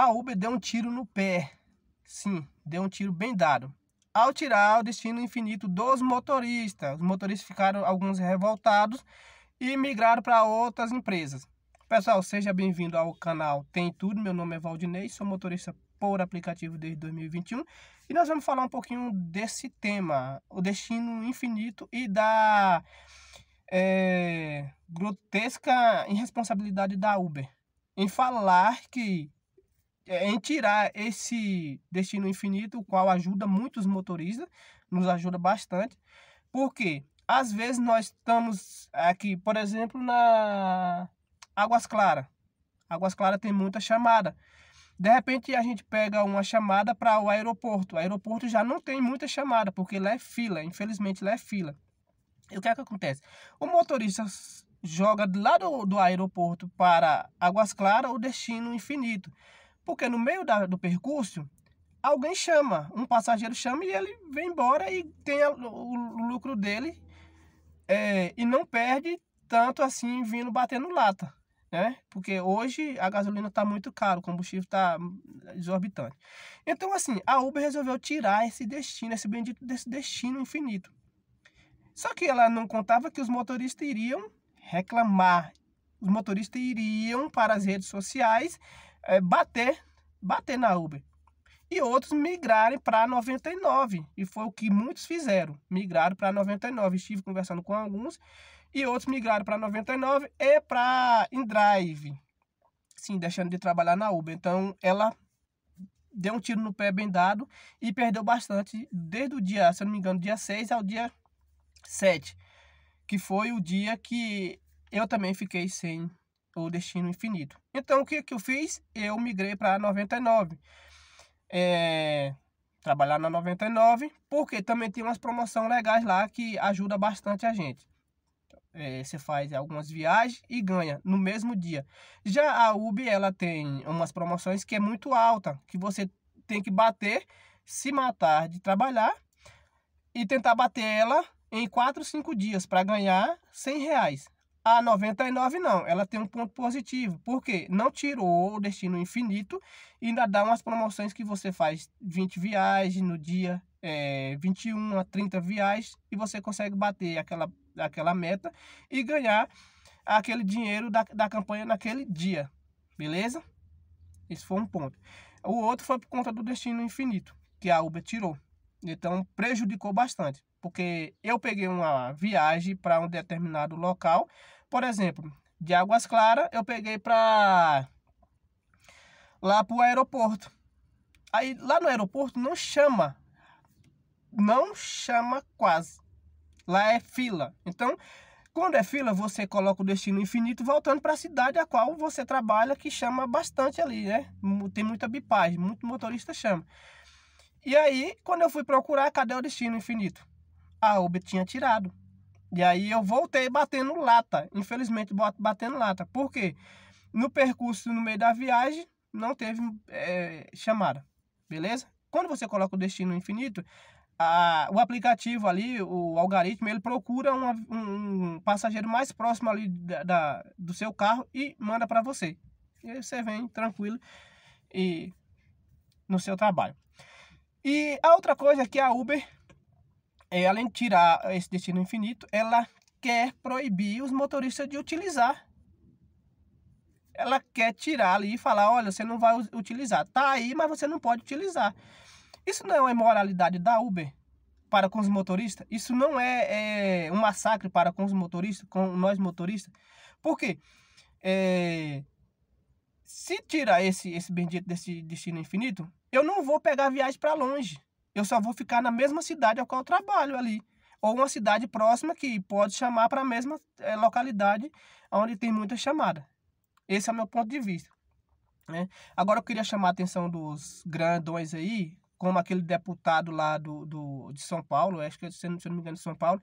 A Uber deu um tiro no pé. Sim, deu um tiro bem dado. Ao tirar o destino infinito dos motoristas, os motoristas ficaram alguns revoltados e migraram para outras empresas. Pessoal, seja bem-vindo ao canal Tem Tudo. Meu nome é Valdinei, sou motorista por aplicativo desde 2021 e nós vamos falar um pouquinho desse tema, o destino infinito e da é, grotesca irresponsabilidade da Uber em falar que é, em tirar esse destino infinito, o qual ajuda muitos motoristas, nos ajuda bastante, porque às vezes nós estamos aqui, por exemplo, na Águas Claras. Águas Claras tem muita chamada. De repente a gente pega uma chamada para o aeroporto. O aeroporto já não tem muita chamada, porque lá é fila, infelizmente lá é fila. E o que é que acontece? O motorista joga lá do, do aeroporto para Águas Claras o destino infinito. Porque no meio da, do percurso, alguém chama, um passageiro chama e ele vem embora e tem a, o, o, lucro dele é, e não perde tanto assim vindo batendo lata, né? Porque hoje a gasolina está muito caro, o combustível está exorbitante Então assim, a Uber resolveu tirar esse destino, esse bendito desse destino infinito. Só que ela não contava que os motoristas iriam reclamar. Os motoristas iriam para as redes sociais é, bater, bater na Uber. E outros migrarem para 99. E foi o que muitos fizeram. Migraram para 99. Estive conversando com alguns. E outros migraram para 99 e para InDrive. Sim, deixando de trabalhar na Uber. Então ela deu um tiro no pé bem dado e perdeu bastante desde o dia, se eu não me engano, dia 6 ao dia 7, que foi o dia que eu também fiquei sem o destino infinito. Então o que, que eu fiz? Eu migrei para 99. É, trabalhar na 99, porque também tem umas promoções legais lá que ajuda bastante a gente. É, você faz algumas viagens e ganha no mesmo dia. Já a UB ela tem umas promoções que é muito alta, que você tem que bater, se matar de trabalhar e tentar bater ela em 4 ou 5 dias para ganhar 100 reais. A 99 não, ela tem um ponto positivo, porque não tirou o destino infinito e ainda dá umas promoções que você faz 20 viagens no dia é, 21 a 30 viagens e você consegue bater aquela, aquela meta e ganhar aquele dinheiro da, da campanha naquele dia, beleza? Esse foi um ponto. O outro foi por conta do destino infinito que a Uber tirou. Então prejudicou bastante, porque eu peguei uma viagem para um determinado local, por exemplo, de Águas Claras, eu peguei para lá para o aeroporto. Aí lá no aeroporto não chama, não chama quase. Lá é fila. Então, quando é fila, você coloca o destino infinito voltando para a cidade a qual você trabalha, que chama bastante ali, né? Tem muita bipagem, muito motorista chama. E aí, quando eu fui procurar, cadê o destino infinito? A ah, Uber tinha tirado. E aí eu voltei batendo lata. Infelizmente, batendo lata. Por quê? No percurso, no meio da viagem, não teve é, chamada. Beleza? Quando você coloca o destino infinito, a, o aplicativo ali, o algoritmo, ele procura uma, um passageiro mais próximo ali da, da do seu carro e manda para você. E aí você vem tranquilo e no seu trabalho. E a outra coisa é que a Uber, eh, além de tirar esse destino infinito, ela quer proibir os motoristas de utilizar. Ela quer tirar ali e falar, olha, você não vai utilizar. Tá aí, mas você não pode utilizar. Isso não é moralidade da Uber para com os motoristas? Isso não é, é um massacre para com os motoristas, com nós motoristas? Por quê? É, se tirar esse, esse bendito desse destino infinito, eu não vou pegar viagem para longe. Eu só vou ficar na mesma cidade ao qual eu trabalho ali. Ou uma cidade próxima que pode chamar para a mesma é, localidade onde tem muita chamada. Esse é o meu ponto de vista. Né? Agora eu queria chamar a atenção dos grandões aí, como aquele deputado lá do, do, de São Paulo, acho que se eu não me engano, de São Paulo.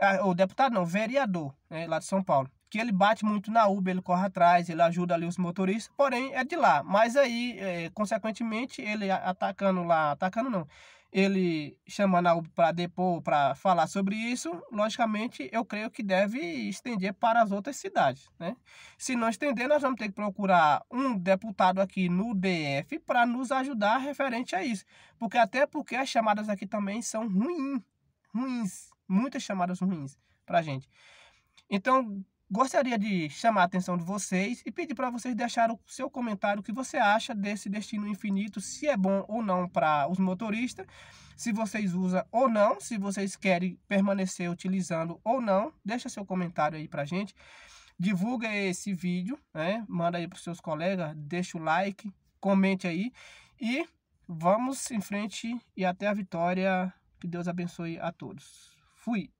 Ah, o deputado não, vereador né, lá de São Paulo que ele bate muito na Uber, ele corre atrás, ele ajuda ali os motoristas, porém é de lá. Mas aí, é, consequentemente, ele atacando lá, atacando não, ele chamando a Uber para depor, para falar sobre isso, logicamente eu creio que deve estender para as outras cidades, né? Se não estender, nós vamos ter que procurar um deputado aqui no DF para nos ajudar referente a isso, porque até porque as chamadas aqui também são ruins, ruins, muitas chamadas ruins para gente. Então, Gostaria de chamar a atenção de vocês e pedir para vocês deixarem o seu comentário o que você acha desse destino infinito, se é bom ou não para os motoristas, se vocês usam ou não, se vocês querem permanecer utilizando ou não. Deixa seu comentário aí para gente. Divulga esse vídeo, né? manda aí para os seus colegas, deixa o like, comente aí e vamos em frente e até a vitória. Que Deus abençoe a todos. Fui!